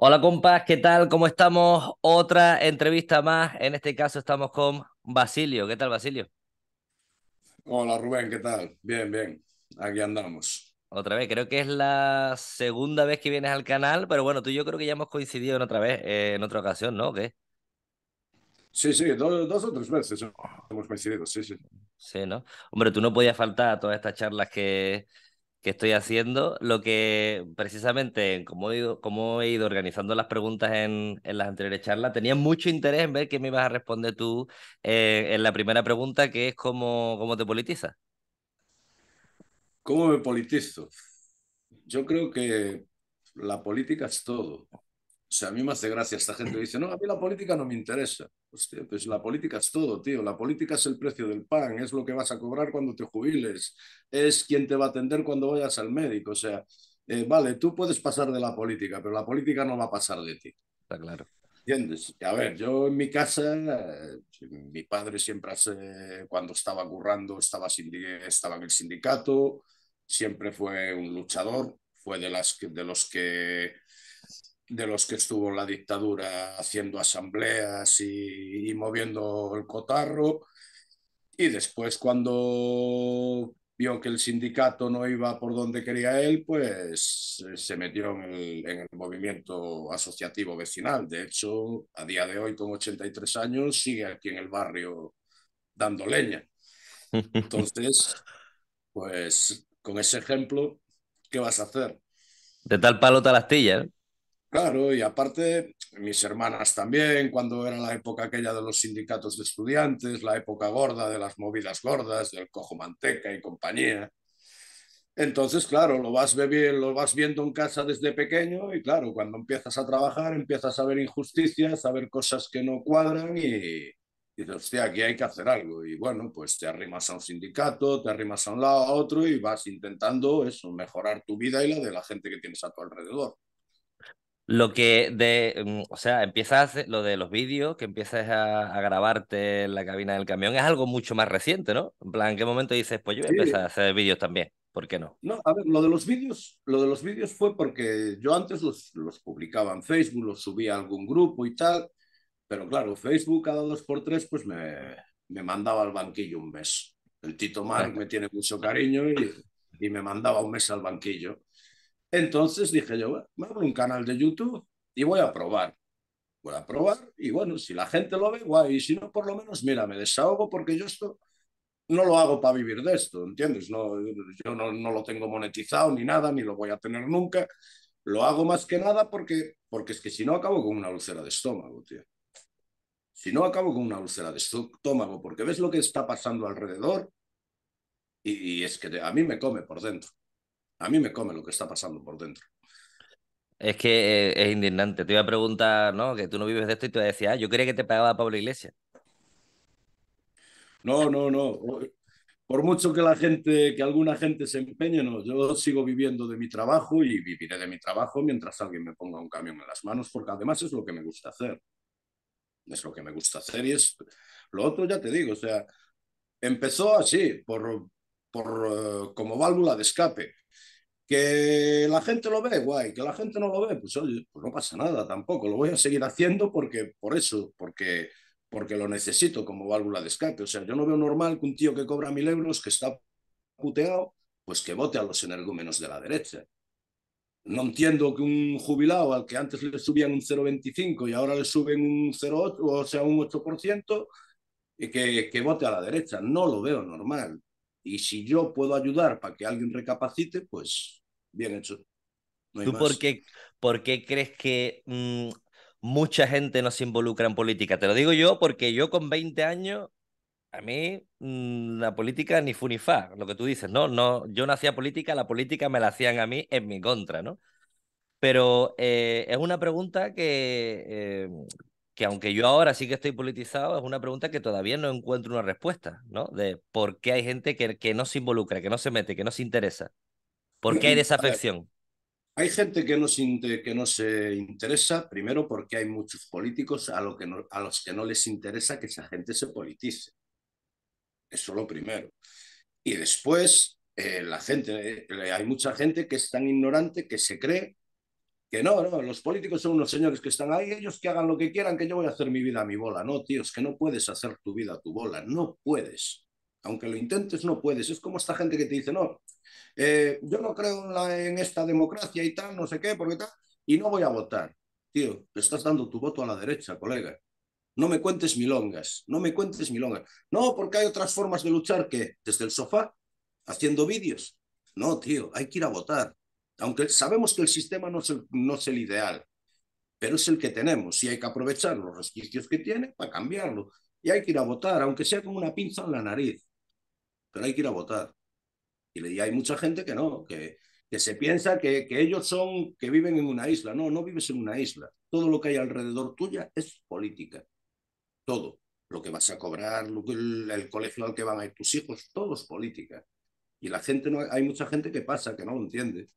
Hola compas, ¿qué tal? ¿Cómo estamos? Otra entrevista más. En este caso estamos con Basilio. ¿Qué tal, Basilio? Hola Rubén, ¿qué tal? Bien, bien. Aquí andamos. Otra vez, creo que es la segunda vez que vienes al canal, pero bueno, tú y yo creo que ya hemos coincidido en otra vez, eh, en otra ocasión, ¿no? Sí, sí, dos, dos o tres veces hemos coincidido, sí, sí. Sí, ¿no? Hombre, tú no podías faltar a todas estas charlas que, que estoy haciendo, lo que precisamente, como he ido, organizando las preguntas en, las anteriores charlas, tenía mucho interés en ver qué me ibas a responder tú eh, en la primera pregunta, que es cómo, cómo te politizas. ¿Cómo me politizo? Yo creo que la política es todo. O sea, a mí me hace gracia esta gente que dice, no, a mí la política no me interesa. pues la política es todo, tío. La política es el precio del pan, es lo que vas a cobrar cuando te jubiles, es quien te va a atender cuando vayas al médico. O sea, eh, vale, tú puedes pasar de la política, pero la política no va a pasar de ti. Está claro. ¿Entiendes? A ver, yo en mi casa, eh, mi padre siempre hace, cuando estaba currando, estaba, estaba en el sindicato, siempre fue un luchador, fue de, las, de los que de los que estuvo la dictadura haciendo asambleas y, moviendo el cotarro. Y después cuando vio que el sindicato no iba por donde quería él, pues eh, se metió en el, movimiento asociativo vecinal. De hecho, a día de hoy, con 83 años, sigue aquí en el barrio dando leña. Entonces, pues con ese ejemplo, ¿qué vas a hacer? De tal palo tal astilla. Claro, y aparte, mis hermanas también, cuando era la época aquella de los sindicatos de estudiantes, la época gorda de las movidas gordas, del cojo manteca y compañía. Entonces, claro, lo vas, lo vas viendo en casa desde pequeño y claro, cuando empiezas a trabajar empiezas a ver injusticias, a ver cosas que no cuadran y, y dices, hostia, aquí hay que hacer algo. Y bueno, pues te arrimas a un sindicato, te arrimas a un lado, a otro y vas intentando eso, mejorar tu vida y la de la gente que tienes a tu alrededor. Lo que de, mm, o sea, empiezas lo de los vídeos, que empiezas a, grabarte en la cabina del camión, es algo mucho más reciente, ¿no? En plan, ¿en qué momento dices, pues yo empecé a hacer vídeos también? ¿Por qué no? No, a ver, lo de los vídeos, lo de los vídeos fue porque yo antes los, publicaba en Facebook, los subía a algún grupo y tal, pero claro, Facebook cada dos por tres, pues me, me mandaba al banquillo un mes. El Tito Mark me tiene mucho cariño y me mandaba un mes al banquillo. Entonces dije yo, me abro un canal de YouTube y voy a probar. Voy a probar y bueno, si la gente lo ve, guay, y si no, por lo menos, mira, me desahogo porque yo esto no lo hago para vivir de esto, ¿entiendes? No, yo no, lo tengo monetizado ni nada, ni lo voy a tener nunca. Lo hago más que nada porque, porque es que si no acabo con una úlcera de estómago, tío. Si no acabo con una úlcera de estómago, porque ves lo que está pasando alrededor y es que a mí me come por dentro. A mí me come lo que está pasando por dentro. Es que eh, es indignante. Te iba a preguntar, ¿no? Que tú no vives de esto y te decía, ah, yo creía que te pagaba Pablo Iglesias. No, no, no. Por mucho que la gente, que alguna gente se empeñe, no. Yo sigo viviendo de mi trabajo y viviré de mi trabajo mientras alguien me ponga un camión en las manos, porque además es lo que me gusta hacer. Es lo que me gusta hacer y es lo otro, ya te digo, o sea, empezó así, por, por eh, como válvula de escape que la gente lo ve, guay, que la gente no lo ve, pues, pues no pasa nada tampoco, lo voy a seguir haciendo porque, por eso, porque, porque lo necesito como válvula de escape. O sea, yo no veo normal que un tío que cobra mil euros, que está puteado, pues que vote a los energúmenos de la derecha. No entiendo que un jubilado al que antes le subían un 0,25 y ahora le suben un 0,8, o sea, un 8%, que, que vote a la derecha. No lo veo normal. Y si yo puedo ayudar para que alguien recapacite, pues bien hecho. ¿Tú por qué, crees que mm, mucha gente no se involucra en política? Te lo digo yo porque yo con 20 años, a mí mm, la política ni fu ni fa, lo que tú dices, ¿no? no yo no hacía política, la política me la hacían a mí en mi contra, ¿no? Pero eh, es una pregunta que, eh, que aunque yo ahora sí que estoy politizado, es una pregunta que todavía no encuentro una respuesta, ¿no? De por qué hay gente que, que no se involucra, que no se mete, que no se interesa. ¿Por qué hay desafección? Hay gente que no, se, que no se interesa, primero porque hay muchos políticos a, que a los que no les interesa que esa gente se politice. Eso lo primero. Y después, eh, la gente, eh, hay mucha gente que es tan ignorante que se cree que no, no, los políticos son unos señores que están ahí, ellos que hagan lo que quieran, que yo voy a hacer mi vida a mi bola. No, tío, es que no puedes hacer tu vida a tu bola, no puedes. Aunque lo intentes, no puedes. Es como esta gente que te dice, no, eh, yo no creo en, en esta democracia y tal, no sé qué, porque tal, y no voy a votar. Tío, estás dando tu voto a la derecha, colega. No me cuentes milongas, no me cuentes milongas. No, porque hay otras formas de luchar que desde el sofá, haciendo vídeos. No, tío, hay que ir a votar aunque sabemos que el sistema no es el, no es el ideal, pero es el que tenemos y hay que aprovechar los resquicios que tiene para cambiarlo. Y hay que ir a votar, aunque sea con una pinza en la nariz, pero hay que ir a votar. Y hay mucha gente que no, que, que se piensa que, que, ellos son, que viven en una isla. No, no vives en una isla. Todo lo que hay alrededor tuya es política. Todo. Lo que vas a cobrar, lo que el, colegio al que van a ir tus hijos, todo es política. Y la gente no, hay mucha gente que pasa, que no lo entiende.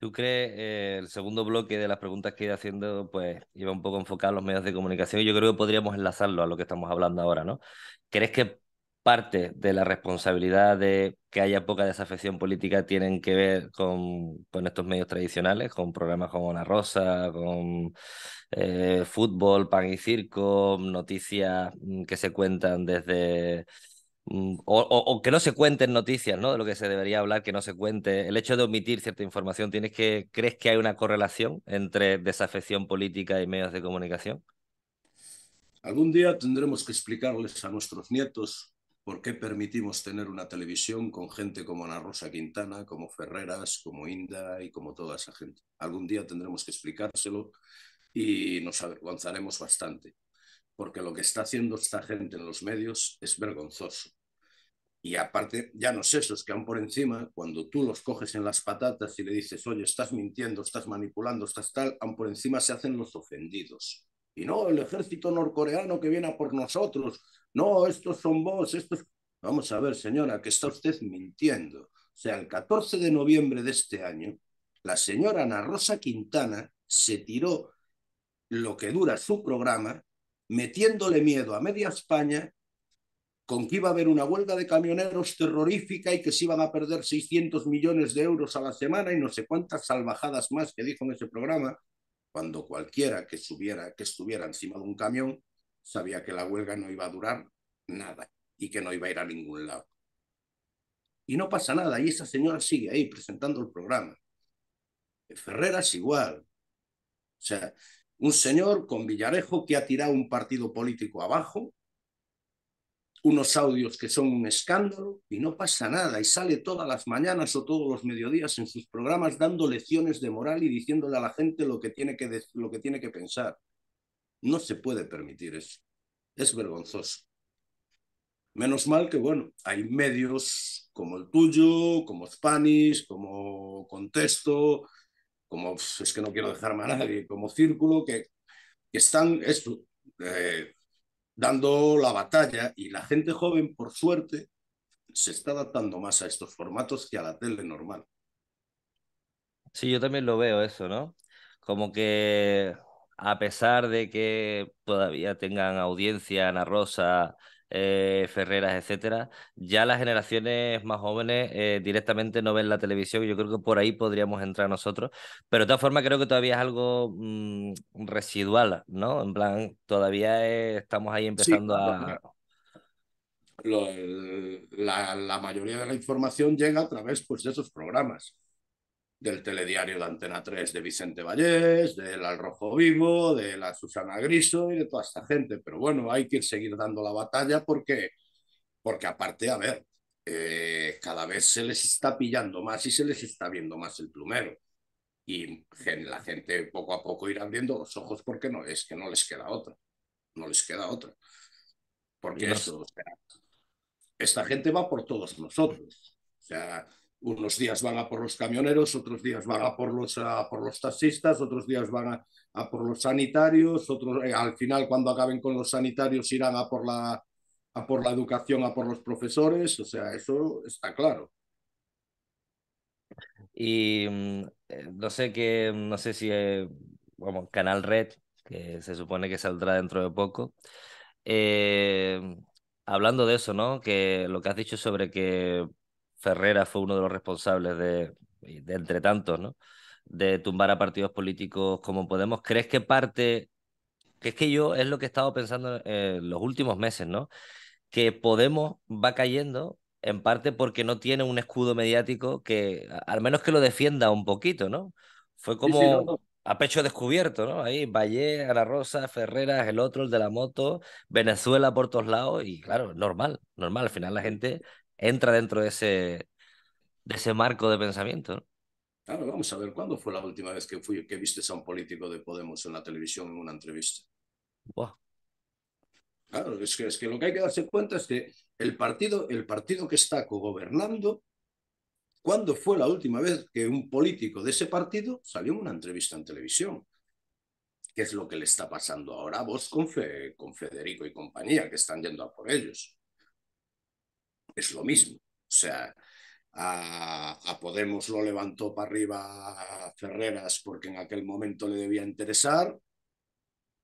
¿Tú crees eh, el segundo bloque de las preguntas que iba haciendo, pues iba un poco enfocado a los medios de comunicación yo creo que podríamos enlazarlo a lo que estamos hablando ahora, ¿no? ¿Crees que parte de la responsabilidad de que haya poca desafección política tienen que ver con, estos medios tradicionales, con programas como La Rosa, con eh, fútbol, pan y circo, noticias mm, que se cuentan desde Mm, o, que no se cuenten noticias, ¿no? De lo que se debería hablar, que no se cuente. El hecho de omitir cierta información, ¿tienes que, ¿crees que hay una correlación entre desafección política y medios de comunicación? Algún día tendremos que explicarles a nuestros nietos por qué permitimos tener una televisión con gente como Ana Rosa Quintana, como Ferreras, como Inda y como toda esa gente. Algún día tendremos que explicárselo y nos avergonzaremos bastante porque lo que está haciendo esta gente en los medios es vergonzoso. Y aparte, ya no sé esos que han por encima, cuando tú los coges en las patatas y le dices, oye, estás mintiendo, estás manipulando, estás tal, han por encima se hacen los ofendidos. Y no, el ejército norcoreano que viene a por nosotros, no, estos son vos, estos... Vamos a ver, señora, que está usted mintiendo. O sea, el 14 de noviembre de este año, la señora Ana Rosa Quintana se tiró lo que dura su programa metiéndole miedo a media España con que iba a haber una huelga de camioneros terrorífica y que se iban a perder 600 millones de euros a la semana y no sé cuántas salvajadas más que dijo en ese programa, cuando cualquiera que, que estuviera encima de un camión sabía que la huelga no iba a durar nada y que no iba a ir a ningún lado. Y no pasa nada, y esa señora sigue ahí presentando el programa. Ferreras igual. O sea, un señor con Villarejo que ha tirado un partido político abajo, unos audios que son un escándalo y no pasa nada y sale todas las mañanas o todos los mediodías en sus programas dando lecciones de moral y diciéndole a la gente lo que tiene que, lo que, tiene que pensar. No se puede permitir eso. Es vergonzoso. Menos mal que, bueno, hay medios como el tuyo, como Spanish, como Contexto, como es que no quiero dejarme a nadie, como círculo que, están esto, eh, dando la batalla y la gente joven, por suerte, se está adaptando más a estos formatos que a la tele normal. Sí, yo también lo veo eso, ¿no? Como que a pesar de que todavía tengan audiencia Ana Rosa, eh, Ferreras, etcétera, ya las generaciones más jóvenes eh, directamente no ven la televisión. Yo creo que por ahí podríamos entrar nosotros, pero de todas formas creo que todavía es algo mm, residual, ¿no? En plan, todavía eh, estamos ahí empezando a. la, mayoría de la información llega a través pues, de esos programas del telediario de Antena 3 de Vicente Vallés, del Al Rojo Vivo, de la Susana Griso y de toda esta gente. Pero bueno, hay que seguir dando la batalla porque, porque aparte, a ver, eh, cada vez se les está pillando más y se les está viendo más el plumero. Y la gente poco a poco irá abriendo los ojos porque no, es que no les queda otra. No les queda otra. Porque eso, esta gente va por todos nosotros. O sea, unos días van a por los camioneros, otros días van a por los, por los taxistas, otros días van a, por los sanitarios, otros, eh, al final cuando acaben con los sanitarios irán a por, la, a por la educación, a por los profesores, o sea, eso está claro. Y mm, eh, no sé qué no sé si, eh, vamos, Canal Red, que se supone que saldrá dentro de poco, hablando de eso, ¿no? Que lo que has dicho sobre que Ferrera fue uno de los responsables de, entre tantos, ¿no? De tumbar a partidos políticos como Podemos. ¿Crees que parte, que es que yo es lo que he estado pensando en los últimos meses, ¿no? Que Podemos va cayendo en parte porque no tiene un escudo mediático que al menos que lo defienda un poquito, ¿no? Fue como a pecho descubierto, ¿no? Ahí Valle, Ana Rosa, Ferreras, el otro, el de la moto, Venezuela por todos lados y claro, normal, normal, al final la gente entra dentro de ese, de ese marco de pensamiento. Claro, vamos a ver, ¿cuándo fue la última vez que, fui, que viste a un político de Podemos en la televisión en una entrevista? Claro, es que, lo que hay que darse cuenta es que el partido, el partido que está gobernando, ¿cuándo fue la última vez que un político de ese partido salió en una entrevista en televisión? ¿Qué es lo que le está pasando ahora a vos con, con Federico y compañía, que están yendo a por ellos? es lo mismo. O sea, a, Podemos lo levantó para arriba a Ferreras porque en aquel momento le debía interesar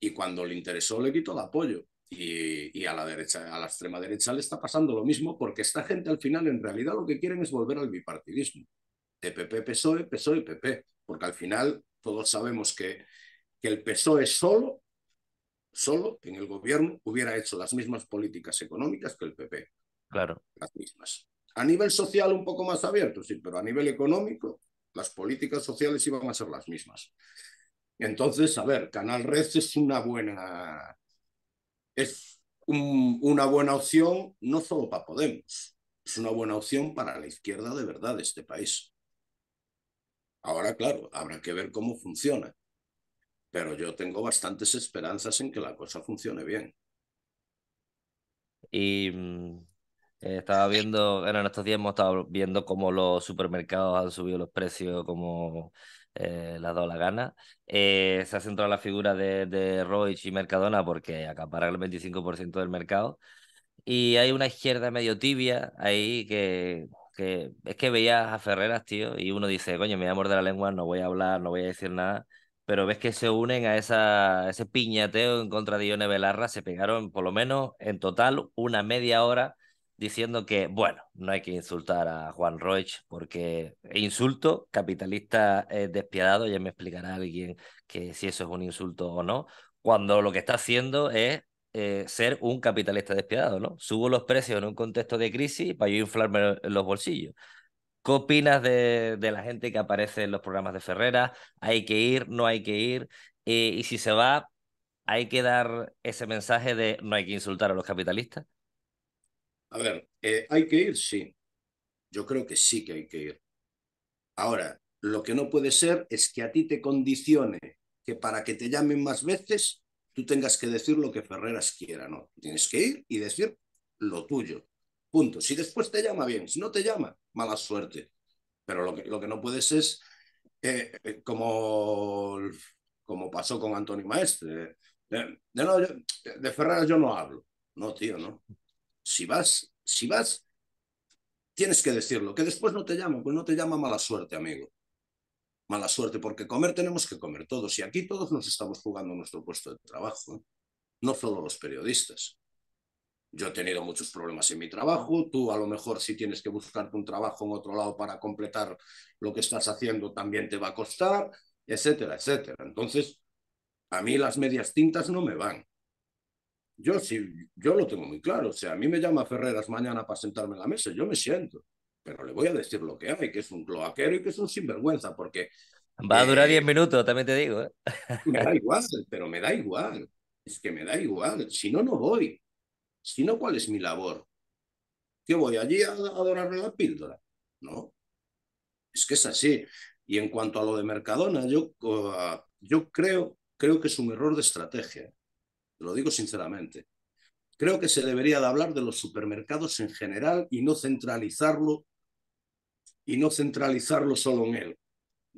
y cuando le interesó le quitó el apoyo. Y, a la derecha, a la extrema derecha le está pasando lo mismo porque esta gente al final en realidad lo que quieren es volver al bipartidismo. De PP, PSOE, PSOE, PP. Porque al final todos sabemos que, que el PSOE solo, solo en el gobierno hubiera hecho las mismas políticas económicas que el PP. Las mismas. A nivel social un poco más abierto, sí, pero a nivel económico las políticas sociales iban a ser las mismas. Entonces, a ver, Canal Red es una buena, es una buena opción no solo para Podemos, es una buena opción para la izquierda de verdad de este país. Ahora, claro, habrá que ver cómo funciona, pero yo tengo bastantes esperanzas en que la cosa funcione bien. Y mm, eh, estaba viendo, bueno, en estos días hemos estado viendo cómo los supermercados han subido los precios como eh, ha dado la gana. Eh, se ha centrado la figura de, de y Mercadona porque acaparan el 25% del mercado. Y hay una izquierda medio tibia ahí que, que es que veías a Ferreras, tío, y uno dice, coño, me amor de la lengua, no voy a hablar, no voy a decir nada pero ves que se unen a, esa, ese piñateo en contra de Ione Belarra. Se pegaron por lo menos en total una media hora diciendo que, bueno, no hay que insultar a Juan Roig porque insulto, capitalista eh, despiadado, ya me explicará alguien que si eso es un insulto o no, cuando lo que está haciendo es eh, ser un capitalista despiadado, ¿no? Subo los precios en un contexto de crisis para yo inflarme los bolsillos. ¿Qué opinas de, la gente que aparece en los programas de Ferrera? ¿Hay que ir? ¿No hay que ir? Eh, y si se va, ¿hay que dar ese mensaje de no hay que insultar a los capitalistas? A ver, eh, ¿hay que ir? Sí. Yo creo que sí que hay que ir. Ahora, lo que no puede ser es que a ti te condicione que para que te llamen más veces tú tengas que decir lo que Ferreras quiera, ¿no? Tienes que ir y decir lo tuyo. Punto. Si después te llama bien, si no te llama, mala suerte. Pero lo que, lo que no puedes es, eh, eh, como, como pasó con Antonio Maestre, no, de Ferreras yo no hablo. No, tío, no si vas, si vas, tienes que decirlo. Que después no te llamo, pues no te llama mala suerte, amigo. Mala suerte, porque comer tenemos que comer todos. Y aquí todos nos estamos jugando nuestro puesto de trabajo, ¿eh? no solo los periodistas. Yo he tenido muchos problemas en mi trabajo, tú a lo mejor si tienes que buscarte un trabajo en otro lado para completar lo que estás haciendo también te va a costar, etcétera, etcétera. Entonces, a mí las medias tintas no me van. Yo sí, yo lo tengo muy claro. O sea, a mí me llama Ferreras mañana para sentarme en la mesa, yo me siento, pero le voy a decir lo que hay, que es un cloaquero y que es un sinvergüenza, porque... Va a durar 10 eh, minutos, también te digo. ¿eh? Me da igual, pero me da igual. Es que me da igual. Si no, no voy. Si no, ¿cuál es mi labor? qué voy allí a, adorar la píldora? No. Es que es así. Y en cuanto a lo de Mercadona, yo, ah, yo creo, creo que es un error de estrategia. Te lo digo sinceramente. Creo que se debería de hablar de los supermercados en general y no centralizarlo y no centralizarlo solo en él.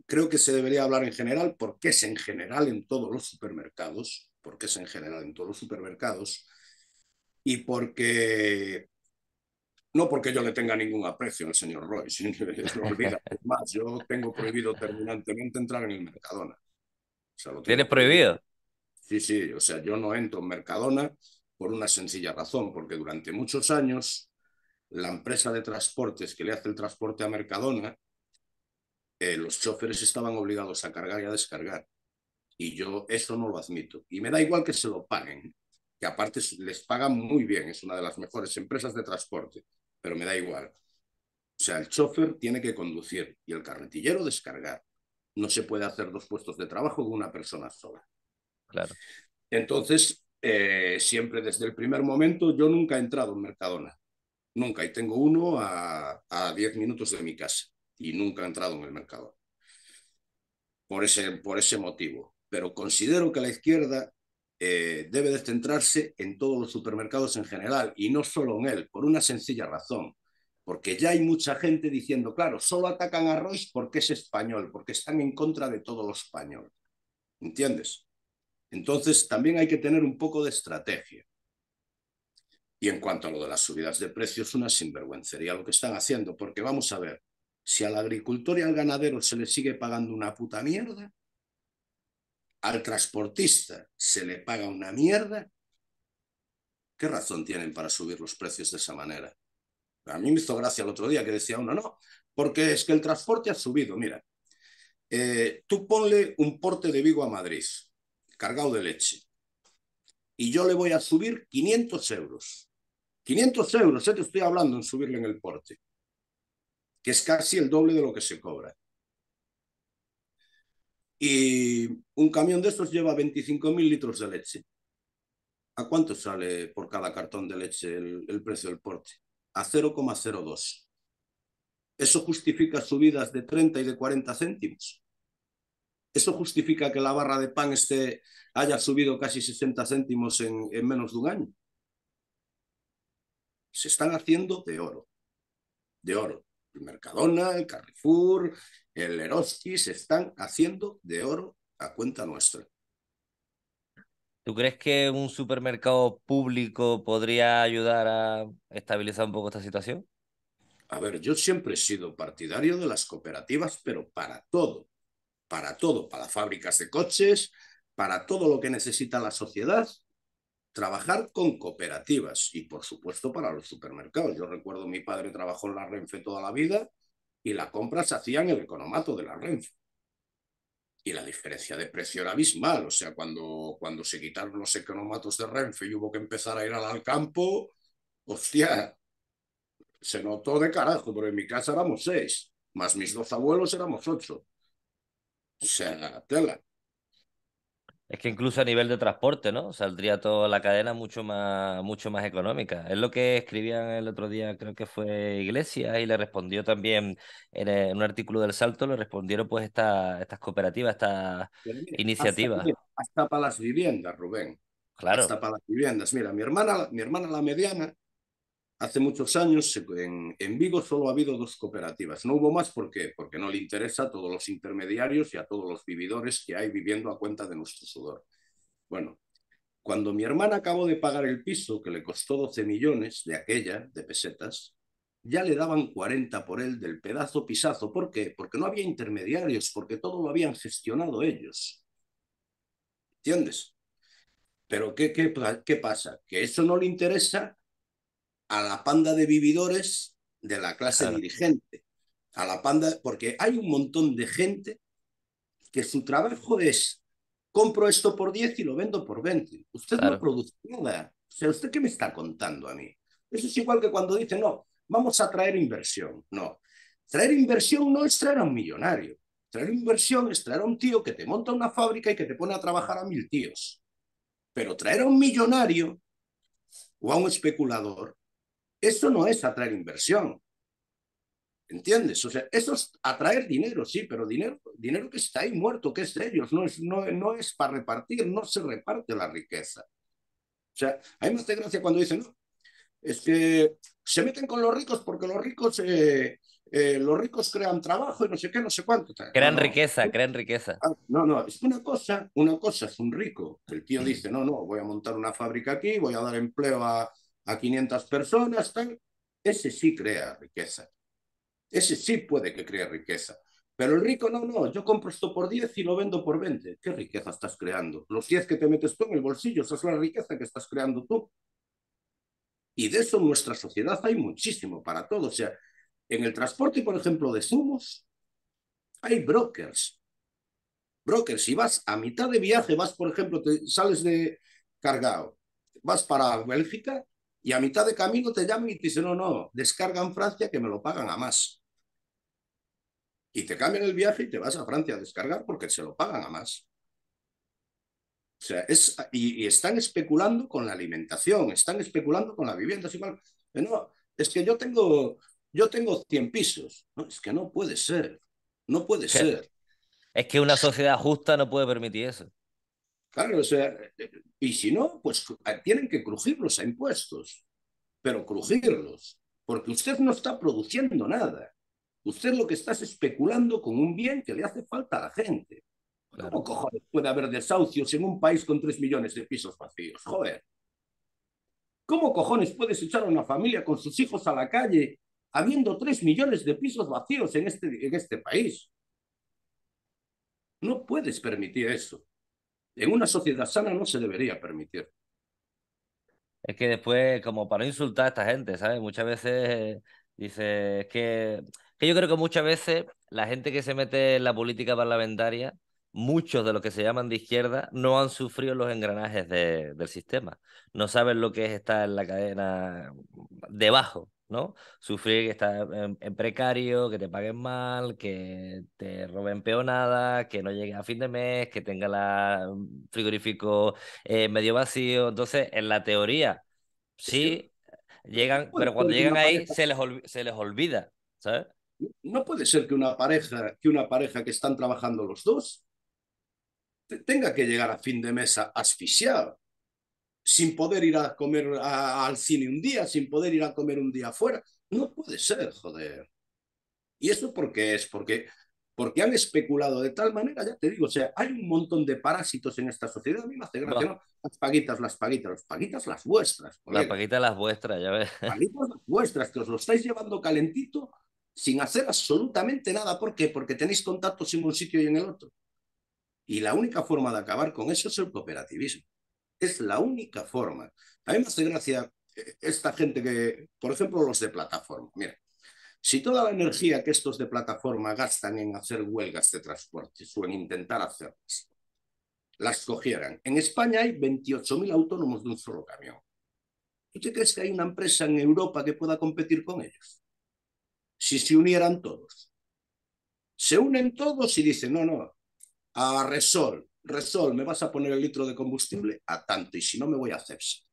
Creo que se debería hablar en general porque es en general en todos los supermercados, porque es en general en todos los supermercados y porque no porque yo le tenga ningún aprecio al señor Roy, más, yo tengo prohibido terminantemente entrar en el Mercadona. O sea, ¿Tienes prohibido? Sí, sí, o sea, yo no entro en Mercadona por una sencilla razón, porque durante muchos años la empresa de transportes que le hace el transporte a Mercadona, eh, los choferes estaban obligados a cargar y a descargar. Y yo eso no lo admito. Y me da igual que se lo paguen, que aparte les pagan muy bien, es una de las mejores empresas de transporte, pero me da igual. O sea, el chofer tiene que conducir y el carretillero descargar. No se puede hacer dos puestos de trabajo con una persona sola. Claro. Entonces, eh, siempre desde el primer momento, yo nunca he entrado en Mercadona. Nunca. Y tengo uno a 10 minutos de mi casa. Y nunca he entrado en el mercado Por ese, por ese motivo. Pero considero que la izquierda eh, debe de centrarse en todos los supermercados en general y no solo en él, por una sencilla razón. Porque ya hay mucha gente diciendo, claro, solo atacan a Royce porque es español, porque están en contra de todo lo español. ¿Entiendes? Entonces, también hay que tener un poco de estrategia. Y en cuanto a lo de las subidas de precios, una sinvergüencería lo que están haciendo, porque vamos a ver, si al agricultor y al ganadero se le sigue pagando una puta mierda, al transportista se le paga una mierda, ¿qué razón tienen para subir los precios de esa manera? A mí me hizo gracia el otro día que decía uno, no, porque es que el transporte ha subido. Mira, eh, tú ponle un porte de Vigo a Madrid, cargado de leche. Y yo le voy a subir 500 euros. 500 euros, ya ¿eh? te estoy hablando en subirle en el porte, que es casi el doble de lo que se cobra. Y un camión de estos lleva 25.000 litros de leche. ¿A cuánto sale por cada cartón de leche el precio del porte? A 0,02. ¿Eso justifica subidas de 30 y de 40 céntimos? ¿Esto justifica que la barra de pan esté, haya subido casi 60 céntimos en, menos de un año? Se están haciendo de oro, de oro. El Mercadona, el Carrefour, el Eroski se están haciendo de oro a cuenta nuestra. ¿Tú crees que un supermercado público podría ayudar a estabilizar un poco esta situación? A ver, yo siempre he sido partidario de las cooperativas, pero para todo para todo, para fábricas de coches, para todo lo que necesita la sociedad, trabajar con cooperativas y, por supuesto, para los supermercados. Yo recuerdo mi padre trabajó en la Renfe toda la vida y las compra se hacía en el economato de la Renfe. Y la diferencia de precio era abismal. O sea, cuando, cuando se quitaron los economatos de Renfe y hubo que empezar a ir al campo, hostia, se notó de carajo, porque en mi casa éramos seis, más mis dos abuelos éramos ocho. O sea, tela. Es que incluso a nivel de transporte, ¿no? Saldría toda la cadena mucho más, mucho más económica. Es lo que escribían el otro día, creo que fue Iglesia y le respondió también en, un artículo del Salto, le respondieron pues esta, estas cooperativas, estas iniciativas. Hasta, para las viviendas, Rubén. Claro. Hasta para las viviendas. Mira, mi hermana, mi hermana la mediana, hace muchos años en, Vigo solo ha habido dos cooperativas. No hubo más ¿por qué? porque no le interesa a todos los intermediarios y a todos los vividores que hay viviendo a cuenta de nuestro sudor. Bueno, cuando mi hermana acabó de pagar el piso, que le costó 12 millones de aquella, de pesetas, ya le daban 40 por él del pedazo pisazo. ¿Por qué? Porque no había intermediarios, porque todo lo habían gestionado ellos. ¿Entiendes? Pero ¿qué, qué, qué pasa? Que eso no le interesa a la panda de vividores de la clase dirigente, a la panda, porque hay un montón de gente que su trabajo es, compro esto por 10 y lo vendo por 20. Usted no produce nada. O sea, ¿usted qué me está contando a mí? Eso es igual que cuando dice, no, vamos a traer inversión. No, traer inversión no es traer a un millonario. Traer inversión es traer a un tío que te monta una fábrica y que te pone a trabajar a mil tíos. Pero traer a un millonario o a un especulador eso no es atraer inversión. ¿Entiendes? O sea, eso es atraer dinero, sí, pero dinero, dinero que está ahí muerto, que es de ellos, no es, no, no es para repartir, no se reparte la riqueza. O sea, a mí me hace gracia cuando dicen, no, es que se meten con los ricos porque los ricos, eh, eh, los ricos crean trabajo y no sé qué, no sé cuánto. Crean riqueza, crean ah, riqueza. No, no, es una cosa, una cosa es un rico. El tío dice, no, no, voy a montar una fábrica aquí, voy a dar empleo a a 500 personas, tal, ese sí crea riqueza. Ese sí puede que crea riqueza. Pero el rico no, no, yo compro esto por 10 y lo vendo por 20. ¿Qué riqueza estás creando? Los 10 que te metes tú en el bolsillo, esa es la riqueza que estás creando tú. Y de eso en nuestra sociedad hay muchísimo para todo. O sea, en el transporte, por ejemplo, de zumos, hay brokers. Brokers, si vas a mitad de viaje, vas, por ejemplo, te sales de Cargao, vas para Bélgica, y a mitad de camino te llaman y te dicen, no, no, descarga en Francia que me lo pagan a más. Y te cambian el viaje y te vas a Francia a descargar porque se lo pagan a más. O sea, es, y, están especulando con la alimentación, están especulando con la vivienda. no, es que yo tengo, yo tengo 100 pisos. es que no puede ser, no puede ser. es que una sociedad justa no puede permitir eso. Claro, o sea, y si no, pues ah, tienen que crujirlos a impuestos, pero crujirlos, porque usted no está produciendo nada. Usted lo que está es especulando con un bien que le hace falta a la gente. ¿Cómo cojones puede haber desahucios en un país con tres millones de pisos vacíos? Joder. ¿Cómo cojones puedes echar a una familia con sus hijos a la calle habiendo tres millones de pisos vacíos en este, en este país? No puedes permitir eso. En una sociedad sana no se debería permitir. Es que después, como para insultar a esta gente, ¿sabes? Muchas veces eh, dice, es que, que yo creo que muchas veces la gente que se mete en la política parlamentaria, muchos de los que se llaman de izquierda, no han sufrido los engranajes del sistema. No saben lo que es estar en la cadena debajo ¿no? Sufrir que estás en, precario, que te paguen mal, que te roben peonada, que no llegue a fin de mes, que tenga la mm, frigorífico eh, medio vacío. Entonces, en la teoría, sí, llegan, pero cuando llegan ahí se, les olvida, ¿sabes? No puede ser que una pareja, que una pareja que están trabajando los dos tenga que llegar a fin de mes asfixiado sin poder ir a comer al cine un día, sin poder ir a comer un día afuera. No puede ser, joder. ¿Y eso por qué es? Porque, porque han especulado de tal manera, ya te digo, o sea, hay un montón de parásitos en esta sociedad. A mí me hace gracia, ¿no? Las paguitas, las paguitas, las paguitas, las vuestras. Las paguitas, las vuestras, ya ves. Paguitas, las vuestras, que os lo estáis llevando calentito sin hacer absolutamente nada. ¿Por qué? Porque tenéis contactos en un sitio y en el otro. Y la única forma de acabar con eso es el cooperativismo. Es la única forma. A mí me hace gracia eh, esta gente que, por ejemplo, los de plataforma. Mira, si toda la energía que estos de plataforma gastan en hacer huelgas de transporte o en intentar hacerlas, las cogieran. En España hay 28.000 autónomos de un solo camión. ¿Tú crees que hay una empresa en Europa que pueda competir con ellos? Si se unieran todos. Se unen todos y dicen, no, no, a Resol, Resol, me vas a poner el litro de combustible a tanto y si no me voy a CEPSA.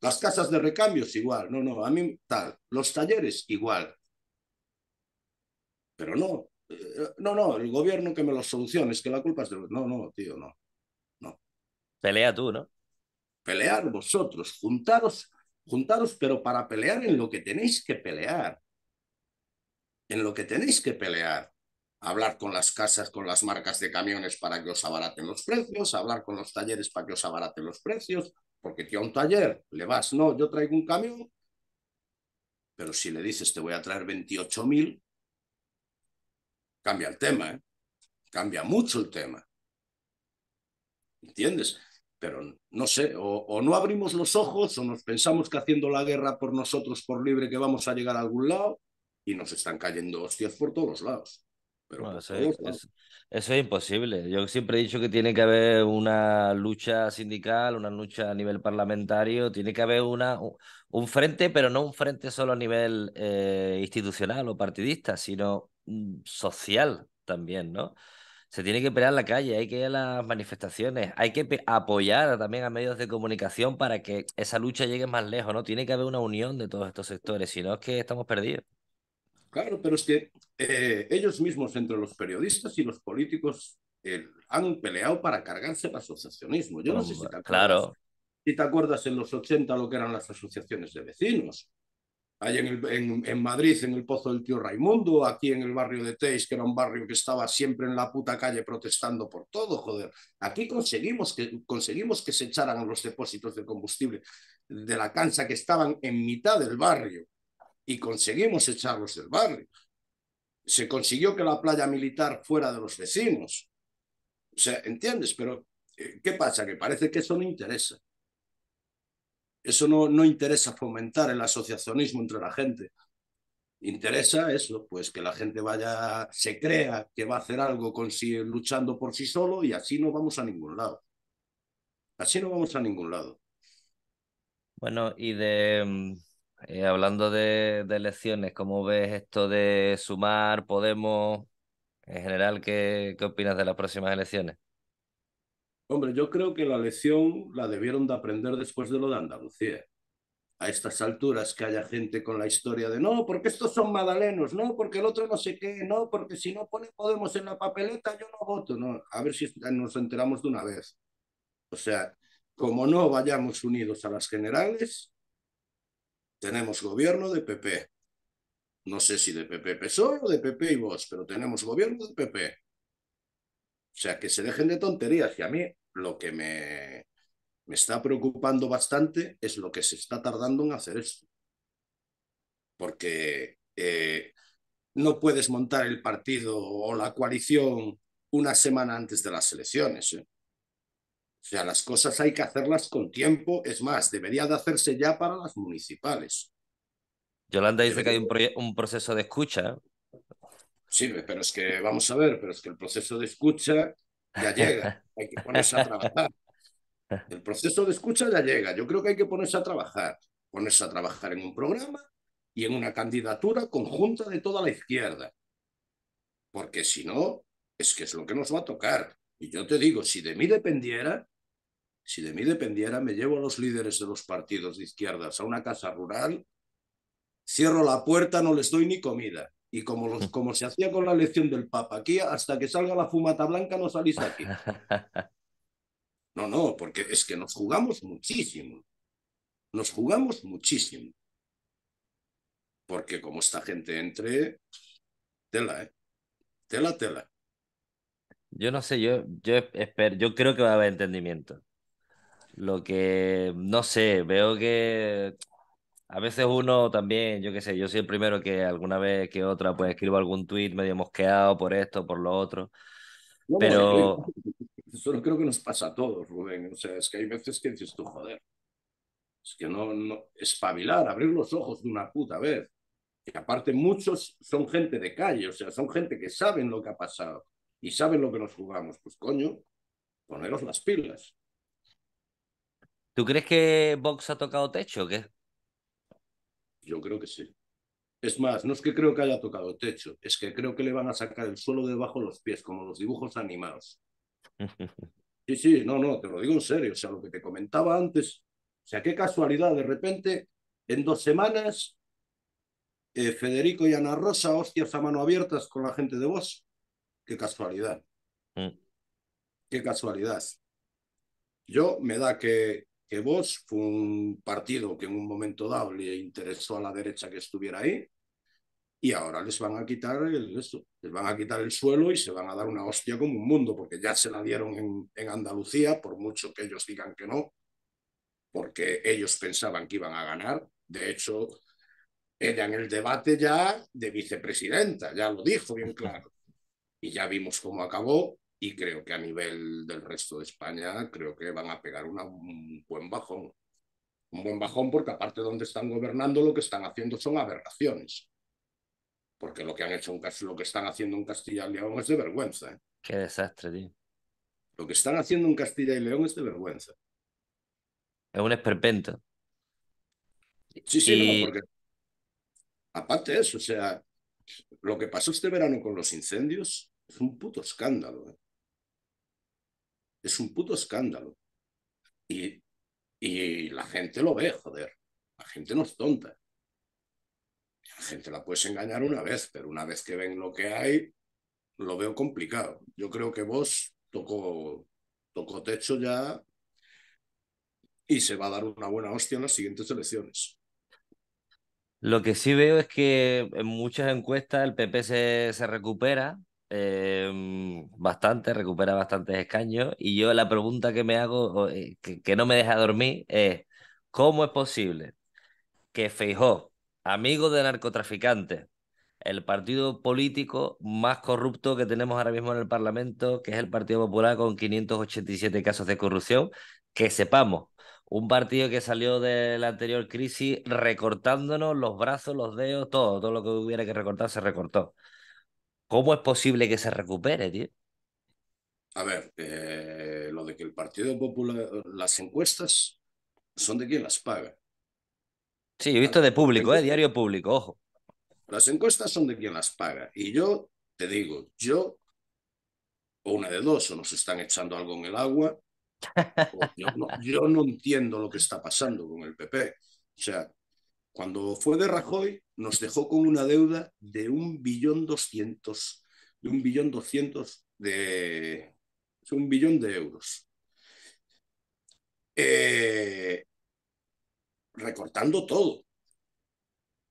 Las casas de recambios igual, no, no, a mí tal. Los talleres igual. Pero no, eh, no, no, el gobierno que me lo solucione, es que la culpa es los. No, no, tío, no, no. Pelea tú, ¿no? Pelear vosotros, juntaros, juntaros, pero para pelear en lo que tenéis que pelear. En lo que tenéis que pelear hablar con las casas, con las marcas de camiones para que os abaraten los precios, hablar con los talleres para que os abaraten los precios, porque tío, a un taller le vas, no, yo traigo un camión, pero si le dices te voy a traer 28.000, cambia el tema, ¿eh? cambia mucho el tema. ¿Entiendes? Pero no sé, o, o no abrimos los ojos o nos pensamos que haciendo la guerra por nosotros, por libre, que vamos a llegar a algún lado y nos están cayendo hostias por todos lados eso, es, imposible. Yo siempre he dicho que tiene que haber una lucha sindical, una lucha a nivel parlamentario, tiene que haber una, un frente, pero no un frente solo a nivel eh, institucional o partidista, sino mm, social también, ¿no? Se tiene que pelear la calle, hay que ir a las manifestaciones, hay que apoyar también a medios de comunicación para que esa lucha llegue más lejos, ¿no? Tiene que haber una unión de todos estos sectores, si no es que estamos perdidos. Claro, pero es que eh, ellos mismos, entre los periodistas y los políticos, eh, han peleado para cargarse el asociacionismo. Yo no sé si te acuerdas. Claro. Si te acuerdas en los 80 lo que eran las asociaciones de vecinos. Allí en, en, Madrid, en el Pozo del Tío Raimundo, aquí en el barrio de Teix, que era un barrio que estaba siempre en la puta calle protestando por todo, joder. Aquí conseguimos que, conseguimos que se echaran los depósitos de combustible de la cancha que estaban en mitad del barrio y conseguimos echarlos del barrio. Se consiguió que la playa militar fuera de los vecinos. O sea, ¿entiendes? Pero, eh, ¿qué pasa? Que parece que eso no interesa. Eso no, no interesa fomentar el asociacionismo entre la gente. Interesa eso, pues que la gente vaya, se crea que va a hacer algo con luchando por sí solo y así no vamos a ningún lado. Así no vamos a ningún lado. Bueno, y de, mm, eh, hablando de, elecciones, ¿cómo ves esto de sumar Podemos? En general, ¿qué, ¿qué opinas de las próximas elecciones? Hombre, yo creo que la lección la debieron de aprender después de lo de Andalucía. A estas alturas que haya gente con la historia de no, porque estos son madalenos, no, porque el otro no sé qué, no, porque si no pone Podemos en la papeleta yo no voto, no. A ver si nos enteramos de una vez. O sea, como no vayamos unidos a las generales, tenemos gobierno de PP. No sé si de PP PSOE o de PP y vos, pero tenemos gobierno de PP. O sea, que se dejen de tonterías. Y a mí lo que me, está preocupando bastante es lo que se está tardando en hacer esto. Porque eh, no puedes montar el partido o la coalición una semana antes de las elecciones. ¿eh? O sea, las cosas hay que hacerlas con tiempo. Es más, debería de hacerse ya para las municipales. Yolanda dice que hay un, proceso de escucha. Sí, pero es que, vamos a ver, pero es que el proceso de escucha ya llega. Hay que ponerse a trabajar. El proceso de escucha ya llega. Yo creo que hay que ponerse a trabajar. Ponerse a trabajar en un programa y en una candidatura conjunta de toda la izquierda. Porque si no, es que es lo que nos va a tocar. Y yo te digo, si de mí dependiera, si de mí dependiera, me llevo a los líderes de los partidos de izquierdas a una casa rural, cierro la puerta, no les doy ni comida. Y como, mm. como se hacía con la elección del Papa, aquí hasta que salga la fumata blanca no salís aquí. No, no, porque es que nos jugamos muchísimo. Nos jugamos muchísimo. Porque como esta gente entre, tela, ¿eh? Tela, tela. Yo no sé, yo creo que va a haber entendimiento. Lo que, no sé, veo que a veces uno también, yo qué sé, yo soy el primero que alguna vez que otra, pues escribo algún tweet medio mosqueado por esto, por lo otro. No, pero... Solo creo que nos pasa a todos, Rubén. O sea, es que hay veces que dices tú, joder, es que no, no, espabilar, abrir los ojos de una puta vez. Y aparte muchos son gente de calle, o sea, son gente que saben lo que ha pasado y saben lo que nos jugamos. Pues coño, poneros las pilas. ¿Tú crees que Vox ha tocado techo o qué? Yo creo que sí. Es más, no es que creo que haya tocado techo, es que creo que le van a sacar el suelo debajo de los pies, como los dibujos animados. Sí, sí, no, no, te lo digo en serio. O sea, lo que te comentaba antes, o sea, qué casualidad, de repente, en dos semanas, eh, Federico y Ana Rosa, hostias a mano abiertas con la gente de Vox. Qué casualidad. Mm. Qué casualidad. Yo me da que que vos fue un partido que en un momento dado le interesó a la derecha que estuviera ahí y ahora les van a quitar el, les van a quitar el suelo y se van a dar una hostia como un mundo, porque ya se la dieron en, en Andalucía, por mucho que ellos digan que no, porque ellos pensaban que iban a ganar. De hecho, ella en el debate ya de vicepresidenta, ya lo dijo bien claro. Y ya vimos cómo acabó, y creo que a nivel del resto de España, creo que van a pegar un buen bajón. Un buen bajón porque aparte de donde están gobernando, lo que están haciendo son aberraciones. Porque lo que, han hecho en, lo que están haciendo en Castilla y León es de vergüenza. ¿eh? Qué desastre, tío. Lo que están haciendo en Castilla y León es de vergüenza. Es un esperpento. Sí, sí, no, porque aparte de eso, o sea, lo que pasó este verano con los incendios es un puto escándalo. ¿eh? Es un puto escándalo. Y, la gente lo ve, joder. La gente no es tonta. La gente la puedes engañar una vez, pero una vez que ven lo que hay, lo veo complicado. Yo creo que vos tocó, tocó techo ya y se va a dar una buena hostia en las siguientes elecciones. Lo que sí veo es que en muchas encuestas el PP se recupera, Em, bastante, recupera bastantes escaños. Y yo la pregunta que me hago, eh, que, que, no me deja dormir, es: ¿cómo es posible que Feijó, amigo de narcotraficantes, el partido político más corrupto que tenemos ahora mismo en el Parlamento, que es el Partido Popular con 587 casos de corrupción, que sepamos, un partido que salió de la anterior crisis recortándonos los brazos, los dedos, todo, todo lo que hubiera que recortar se recortó. ¿Cómo es posible que se recupere, tío? A ver, eh, lo de que el Partido Popular, las encuestas son de quien las paga. Sí, he visto de público, eh, diario público, ojo. Las encuestas son de quien las paga. Y yo te digo, yo, o una de dos, o nos están echando algo en el agua, yo no entiendo lo que está pasando con el PP. O sea, cuando fue de Rajoy, nos dejó con una deuda de un billón doscientos, de un billón doscientos de un billón de euros. Eh, recortando todo.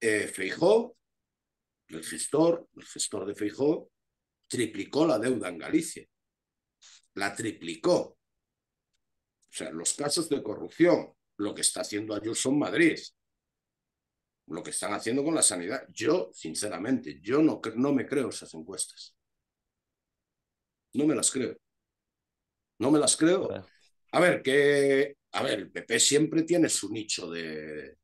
Eh, Feijó, el gestor, el gestor de Feijó, triplicó la deuda en Galicia. La triplicó. O sea, los casos de corrupción, lo que está haciendo Ayuso en Madrid, lo que están haciendo con la sanidad. Yo, sinceramente, yo no, no me creo esas encuestas. No me las creo. No me las creo. A ver, que, a ver, el PP siempre tiene su nicho de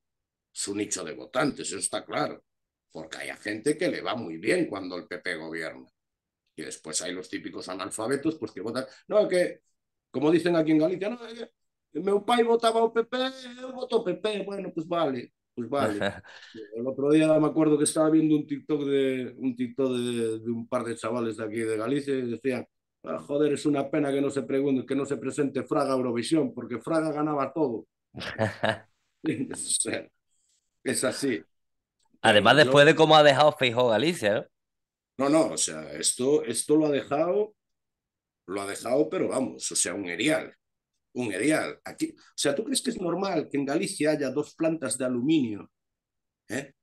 su nicho de votantes, eso está claro, porque hay gente que le va muy bien cuando el PP gobierna. Y después hay los típicos analfabetos pues que votan, no, que como dicen aquí en Galicia, no, que, votaba o PP, yo voto PP, bueno, pues vale. Pues vale. El otro día me acuerdo que estaba viendo un TikTok de un TikTok de, un par de chavales de aquí de Galicia y decían, ah, joder, es una pena que no se pregunte, que no se presente Fraga Eurovisión, porque Fraga ganaba todo. es así. Además, después de cómo ha dejado Feijó Galicia, ¿no? No, o sea, esto, esto lo ha dejado lo ha dejado, pero vamos, o sea, un erial un erial. Aquí, o sea, ¿tú crees que es normal que en Galicia haya dos plantas de aluminio? ¿eh?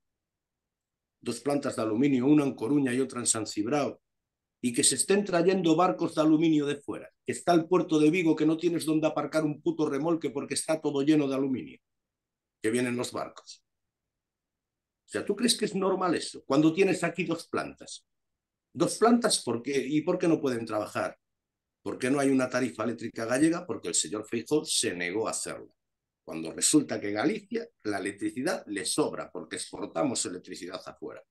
Dos plantas de aluminio, una en Coruña y otra en San Cibrao, y que se estén trayendo barcos de aluminio de fuera. Que está el puerto de Vigo que no tienes donde aparcar un puto remolque porque está todo lleno de aluminio. Que vienen los barcos. O sea, ¿tú crees que es normal eso? Cuando tienes aquí dos plantas. Dos plantas, ¿por qué? ¿y por qué no pueden trabajar? ¿Por qué no hay una tarifa eléctrica gallega? Porque el señor Feijóo se negó a hacerlo. Cuando resulta que Galicia la electricidad le sobra porque exportamos electricidad afuera.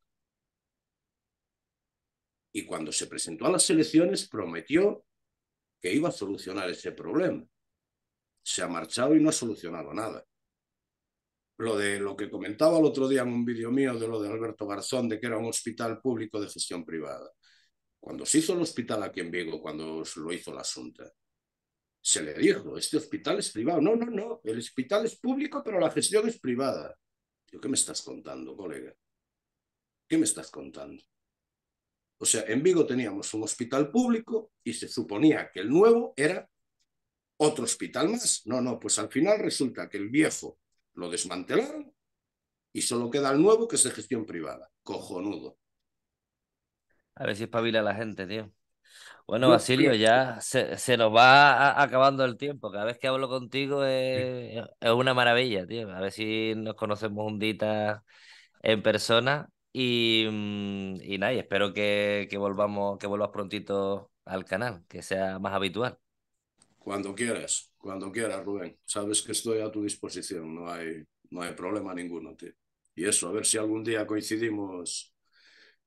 Y cuando se presentó a las elecciones prometió que iba a solucionar ese problema. Se ha marchado y no ha solucionado nada. Lo de lo que comentaba el otro día en un vídeo mío de lo de Alberto Garzón, de que era un hospital público de gestión privada. Cuando se hizo el hospital aquí en Vigo, cuando lo hizo la Asunta, se le dijo, este hospital es privado. No, no, no, el hospital es público, pero la gestión es privada. ¿qué me estás contando, colega? ¿Qué me estás contando? O sea, en Vigo teníamos un hospital público y se suponía que el nuevo era otro hospital más. No, no, pues al final resulta que el viejo lo desmantelaron y solo queda el nuevo que es de gestión privada. Cojonudo. A ver si espabila la gente, tío. Bueno, Basilio, ya se, nos va acabando el tiempo. Cada vez que hablo contigo es, una maravilla, tío. A ver si nos conocemos un día en persona. Y, mm, y nada, y espero que, que, volvamos, que vuelvas prontito al canal, que sea más habitual. Cuando quieras, cuando quieras, Rubén. Sabes que estoy a tu disposición, no hay, no hay problema ninguno, tío. Y eso, a ver si algún día coincidimos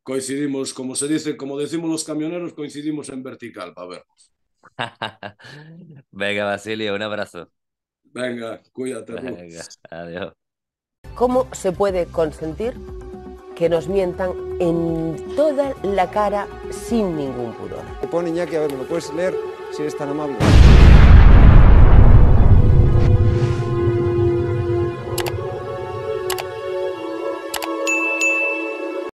coincidimos, como se dice, como decimos los camioneros, coincidimos en vertical para ver. Venga, Basilio, un abrazo. Venga, cuídate. Venga, adiós. ¿Cómo se puede consentir que nos mientan en toda la cara sin ningún pudor? Te pone que a ver, ¿me lo puedes leer si eres tan amable?